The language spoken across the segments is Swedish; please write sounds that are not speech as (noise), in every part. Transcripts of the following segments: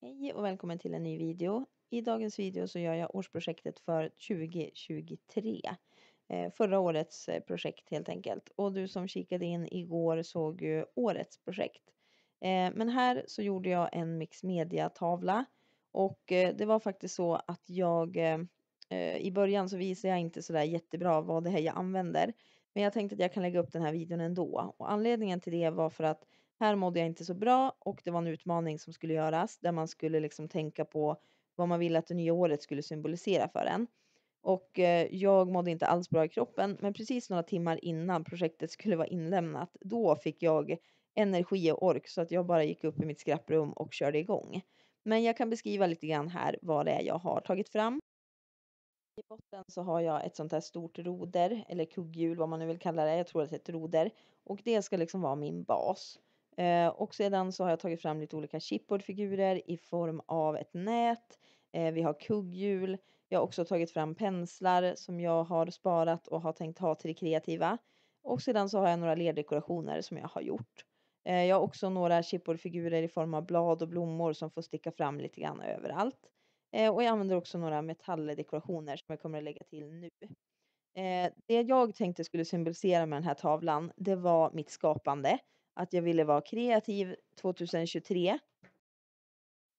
Hej och välkommen till en ny video. I dagens video så gör jag årsprojektet för 2023. Eh, förra årets eh, projekt helt enkelt. Och du som kikade in igår såg ju årets projekt. Eh, men här så gjorde jag en mixmedia tavla Och det var faktiskt så att jag i början så visade jag inte sådär jättebra vad det här jag använder. Men jag tänkte att jag kan lägga upp den här videon ändå. Och anledningen till det var för att här mådde jag inte så bra och det var en utmaning som skulle göras där man skulle liksom tänka på vad man ville att det nya året skulle symbolisera för en. Och eh, jag mådde inte alls bra i kroppen, men precis några timmar innan projektet skulle vara inlämnat, då fick jag energi och ork så att jag bara gick upp i mitt skrapprum och körde igång. Men jag kan beskriva lite grann här vad det är jag har tagit fram. I botten så har jag ett sånt här stort roder, eller kugghjul vad man nu vill kalla det, jag tror att det är ett roder. Och det ska liksom vara min bas. Eh, och sedan så har jag tagit fram lite olika chipboardfigurer i form av ett nät. Eh, vi har kugghjul. Jag har också tagit fram penslar som jag har sparat och har tänkt ha till det kreativa. Och sedan så har jag några lerdekorationer som jag har gjort. Eh, jag har också några chipboardfigurer i form av blad och blommor som får sticka fram lite grann överallt. Eh, och jag använder också några metalldekorationer som jag kommer att lägga till nu. Eh, det jag tänkte skulle symbolisera med den här tavlan, det var mitt skapande att jag ville vara kreativ 2023.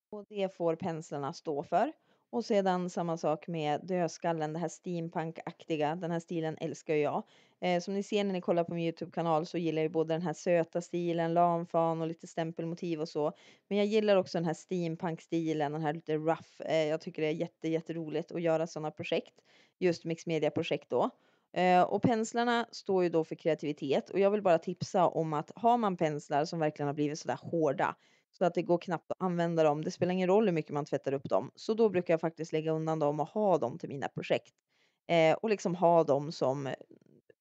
Och det får penslarna stå för. Och sedan samma sak med dödskallen, det här steampunkaktiga, den här stilen älskar jag. Eh, som ni ser när ni kollar på min Youtube-kanal så gillar jag både den här söta stilen, lamfan och lite stämpelmotiv och så. Men jag gillar också den här steampunk-stilen, den här lite rough. Eh, jag tycker det är jätte, jätteroligt att göra sådana projekt. Just Mixmedia-projekt då. Eh, och penslarna står ju då för kreativitet och jag vill bara tipsa om att har man penslar som verkligen har blivit sådär hårda så att det går knappt att använda dem, det spelar ingen roll hur mycket man tvättar upp dem, så då brukar jag faktiskt lägga undan dem och ha dem till mina projekt. Eh, och liksom ha dem som,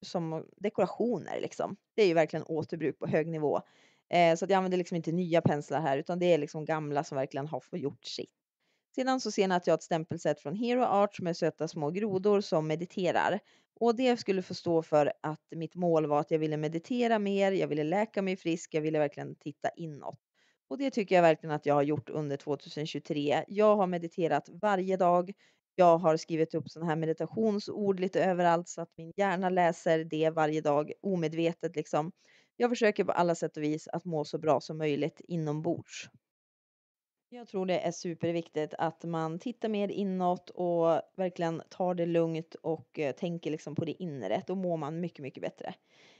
som dekorationer liksom. Det är ju verkligen återbruk på hög nivå. Eh, så att jag använder liksom inte nya penslar här utan det är liksom gamla som verkligen har fått gjort sitt. Sedan så ser ni att jag har ett stämpelsätt från Hero Arts med söta små grodor som mediterar. Och det skulle få stå för att mitt mål var att jag ville meditera mer, jag ville läka mig frisk, jag ville verkligen titta inåt. Och det tycker jag verkligen att jag har gjort under 2023. Jag har mediterat varje dag. Jag har skrivit upp sådana här meditationsord lite överallt så att min hjärna läser det varje dag omedvetet liksom. Jag försöker på alla sätt och vis att må så bra som möjligt inombords. Jag tror det är superviktigt att man tittar mer inåt och verkligen tar det lugnt och eh, tänker liksom på det inre. Då mår man mycket, mycket bättre.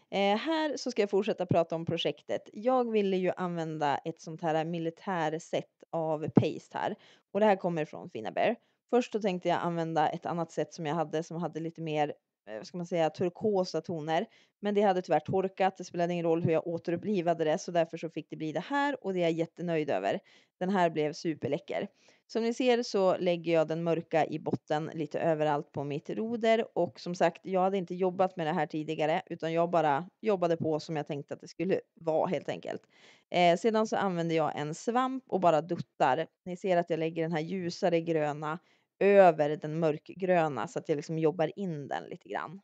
Eh, här så ska jag fortsätta prata om projektet. Jag ville ju använda ett sånt här militärsätt av paste här och det här kommer från Fina Bear. Först då tänkte jag använda ett annat sätt som jag hade som hade lite mer Eh, vad ska man säga, turkosa toner. Men det hade tyvärr torkat, det spelade ingen roll hur jag återupplivade det så därför så fick det bli det här och det är jag jättenöjd över. Den här blev superläcker. Som ni ser så lägger jag den mörka i botten lite överallt på mitt roder och som sagt, jag hade inte jobbat med det här tidigare utan jag bara jobbade på som jag tänkte att det skulle vara helt enkelt. Eh, sedan så använder jag en svamp och bara duttar. Ni ser att jag lägger den här ljusare gröna över den mörkgröna så att jag liksom jobbar in den lite grann.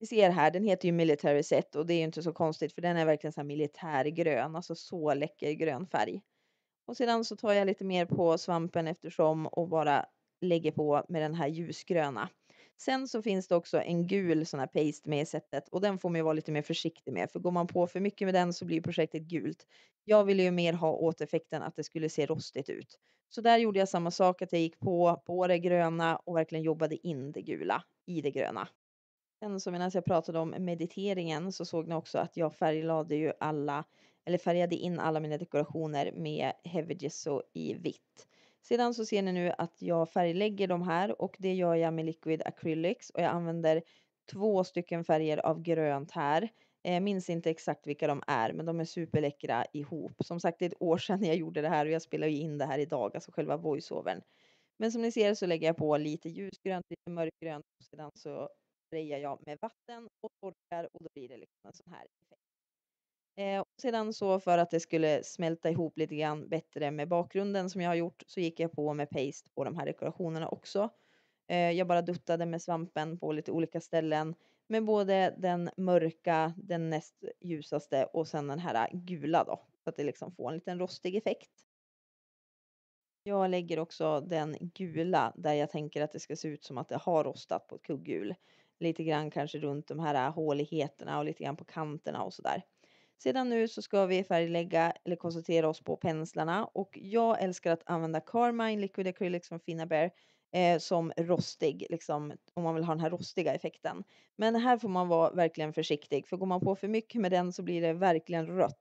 Ni ser här, den heter ju Military Set och det är ju inte så konstigt för den är verkligen så militärgrön, alltså så läcker grön färg. Och sedan så tar jag lite mer på svampen eftersom och bara lägger på med den här ljusgröna. Sen så finns det också en gul sån här paste med i setet och den får man ju vara lite mer försiktig med för går man på för mycket med den så blir projektet gult. Jag ville ju mer ha effekten att det skulle se rostigt ut. Så där gjorde jag samma sak att jag gick på, på det gröna och verkligen jobbade in det gula i det gröna. Sen så medan jag pratade om mediteringen så såg ni också att jag färglade ju alla eller färgade in alla mina dekorationer med Heavy Gesso i vitt. Sedan så ser ni nu att jag färglägger de här och det gör jag med Liquid Acrylics och jag använder två stycken färger av grönt här. Jag eh, minns inte exakt vilka de är, men de är superläckra ihop. Som sagt, det är ett år sedan jag gjorde det här och jag spelar ju in det här idag, alltså själva voiceovern. Men som ni ser så lägger jag på lite ljusgrönt, lite mörkgrönt och sedan så sprayar jag med vatten och torkar och då blir det liksom en sån här effekt. Eh, sedan så för att det skulle smälta ihop lite grann bättre med bakgrunden som jag har gjort så gick jag på med paste på de här dekorationerna också. Eh, jag bara duttade med svampen på lite olika ställen med både den mörka, den näst ljusaste och sen den här gula då. Så att det liksom får en liten rostig effekt. Jag lägger också den gula där jag tänker att det ska se ut som att det har rostat på ett kugghjul. Lite grann kanske runt de här håligheterna och lite grann på kanterna och sådär. Sedan nu så ska vi färglägga eller koncentrera oss på penslarna och jag älskar att använda Carmine Liquid Acrylics från Fina Bear eh, som rostig, liksom, om man vill ha den här rostiga effekten. Men här får man vara verkligen försiktig för går man på för mycket med den så blir det verkligen rött.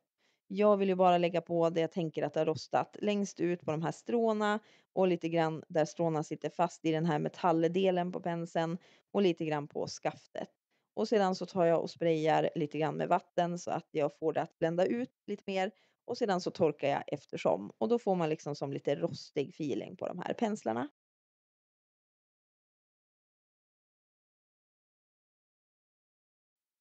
Jag vill ju bara lägga på det jag tänker att det har rostat längst ut på de här stråna och lite grann där stråna sitter fast i den här metalldelen på penseln och lite grann på skaftet. Och sedan så tar jag och sprayar lite grann med vatten så att jag får det att blända ut lite mer. Och sedan så torkar jag eftersom. Och då får man liksom som lite rostig feeling på de här penslarna.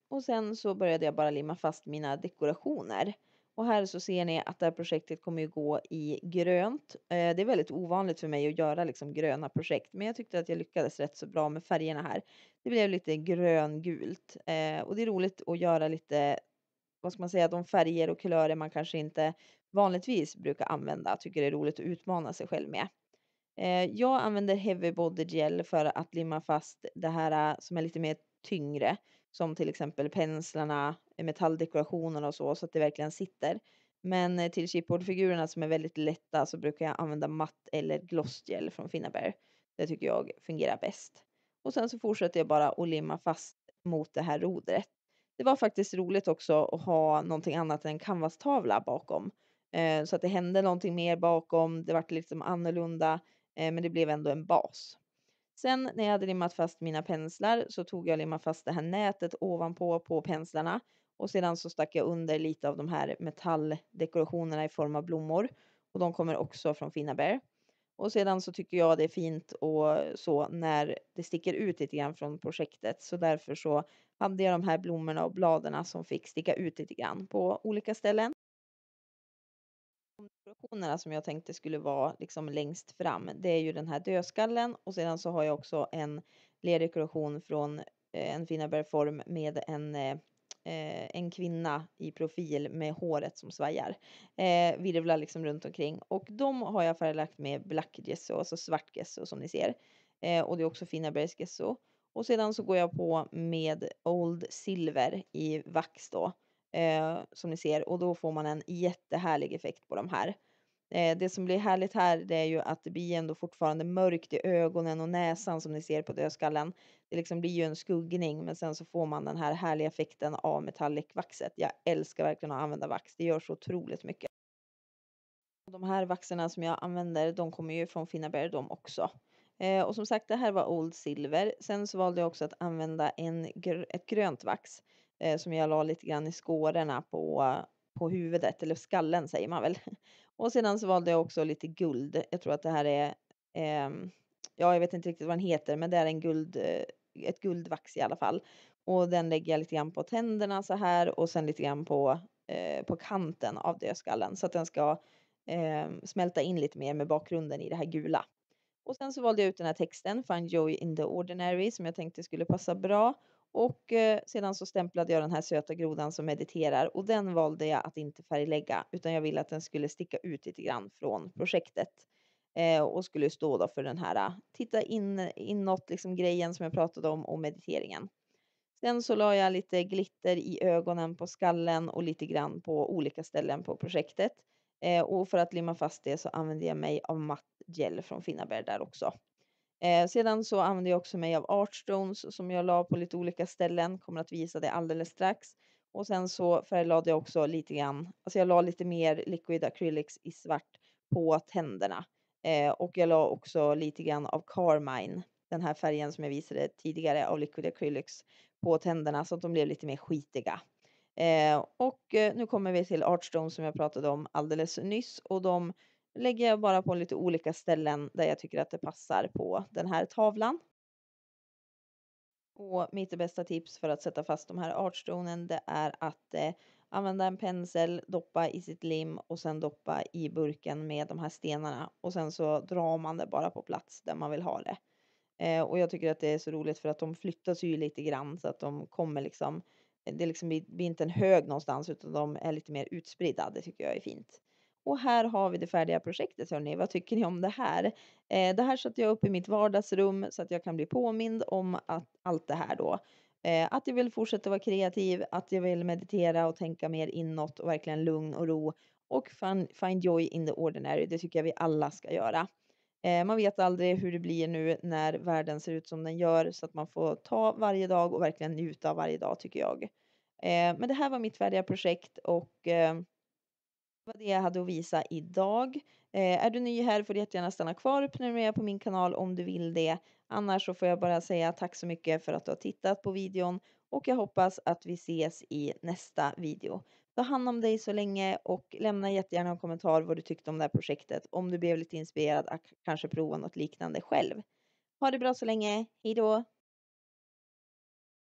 Och sen så började jag bara limma fast mina dekorationer. Och här så ser ni att det här projektet kommer ju gå i grönt. Eh, det är väldigt ovanligt för mig att göra liksom gröna projekt, men jag tyckte att jag lyckades rätt så bra med färgerna här. Det blev lite gröngult eh, och det är roligt att göra lite, vad ska man säga, de färger och kulörer man kanske inte vanligtvis brukar använda. Tycker det är roligt att utmana sig själv med. Eh, jag använder Heavy Body Gel för att limma fast det här eh, som är lite mer tyngre som till exempel penslarna, eh, metalldekorationerna och så, så att det verkligen sitter. Men eh, till chipboardfigurerna som är väldigt lätta så brukar jag använda matt eller glossgel från Finnabear. Det tycker jag fungerar bäst. Och sen så fortsätter jag bara att limma fast mot det här rodret. Det var faktiskt roligt också att ha någonting annat än canvastavla bakom. Eh, så att det hände någonting mer bakom, det vart liksom annorlunda, men det blev ändå en bas. Sen när jag hade limmat fast mina penslar så tog jag och limmade fast det här nätet ovanpå på penslarna och sedan så stack jag under lite av de här metalldekorationerna i form av blommor och de kommer också från Fina Bear. Och sedan så tycker jag det är fint och så när det sticker ut lite grann från projektet så därför så hade jag de här blommorna och bladen som fick sticka ut lite grann på olika ställen. Omdispositionerna som jag tänkte skulle vara liksom längst fram, det är ju den här dödskallen och sedan så har jag också en lerdekoration från eh, en fina form med en eh, eh, en kvinna i profil med håret som svajar. Eh, virvlar liksom runt omkring och de har jag färglagt med black gesso, alltså svart gesso som ni ser. Eh, och det är också Finnebergs gesso. Och sedan så går jag på med Old Silver i vax då eh, som ni ser och då får man en jättehärlig effekt på de här. Eh, det som blir härligt här det är ju att det blir ändå fortfarande mörkt i ögonen och näsan som ni ser på dödskallen. Det liksom blir ju en skuggning men sen så får man den här härliga effekten av metallicvaxet. Jag älskar verkligen att använda vax, det gör så otroligt mycket. De här vaxerna som jag använder de kommer ju från Fina de också. Eh, och som sagt det här var Old Silver. Sen så valde jag också att använda en, ett grönt vax eh, som jag la lite grann i skårorna på, på huvudet, eller skallen säger man väl. (laughs) Och sedan så valde jag också lite guld. Jag tror att det här är, eh, ja jag vet inte riktigt vad den heter, men det är en guld, eh, ett guldvax i alla fall. Och den lägger jag lite grann på tänderna så här och sen lite grann på, eh, på kanten av dödskallen så att den ska ehm, smälta in lite mer med bakgrunden i det här gula. Och sen så valde jag ut den här texten, Find Joy in the Ordinary, som jag tänkte skulle passa bra. Och eh, sedan så stämplade jag den här söta grodan som mediterar och den valde jag att inte färglägga utan jag ville att den skulle sticka ut lite grann från mm. projektet. Eh, och skulle stå då för den här eh, titta in, inåt liksom grejen som jag pratade om och mediteringen. Sen så la jag lite glitter i ögonen på skallen och lite grann på olika ställen på projektet. Eh, och för att limma fast det så använde jag mig av matt gel från Finnaberg där också. Eh, sedan så använder jag också mig av artstones som jag la på lite olika ställen, kommer att visa det alldeles strax. Och sen så färglade jag också lite grann, alltså jag la lite mer liquid acrylics i svart på tänderna. Eh, och jag la också lite grann av carmine, den här färgen som jag visade tidigare av liquid acrylics på tänderna så att de blev lite mer skitiga. Eh, och eh, nu kommer vi till Artstones som jag pratade om alldeles nyss och de lägger jag bara på lite olika ställen där jag tycker att det passar på den här tavlan. Och mitt bästa tips för att sätta fast de här artstonen det är att eh, använda en pensel, doppa i sitt lim och sen doppa i burken med de här stenarna och sen så drar man det bara på plats där man vill ha det. Eh, och jag tycker att det är så roligt för att de flyttas ju lite grann så att de kommer liksom eh, det liksom blir, blir inte en hög någonstans utan de är lite mer utspridda. Det tycker jag är fint. Och här har vi det färdiga projektet hörni, vad tycker ni om det här? Eh, det här satte jag upp i mitt vardagsrum så att jag kan bli påmind om att allt det här då. Eh, att jag vill fortsätta vara kreativ, att jag vill meditera och tänka mer inåt och verkligen lugn och ro. Och find, find joy in the ordinary, det tycker jag vi alla ska göra. Eh, man vet aldrig hur det blir nu när världen ser ut som den gör så att man får ta varje dag och verkligen njuta av varje dag tycker jag. Eh, men det här var mitt färdiga projekt och eh, var det jag hade att visa idag. Eh, är du ny här får du jättegärna stanna kvar och prenumerera på min kanal om du vill det. Annars så får jag bara säga tack så mycket för att du har tittat på videon och jag hoppas att vi ses i nästa video. Ta hand om dig så länge och lämna jättegärna en kommentar vad du tyckte om det här projektet. Om du blev lite inspirerad att kanske prova något liknande själv. Ha det bra så länge. Hejdå!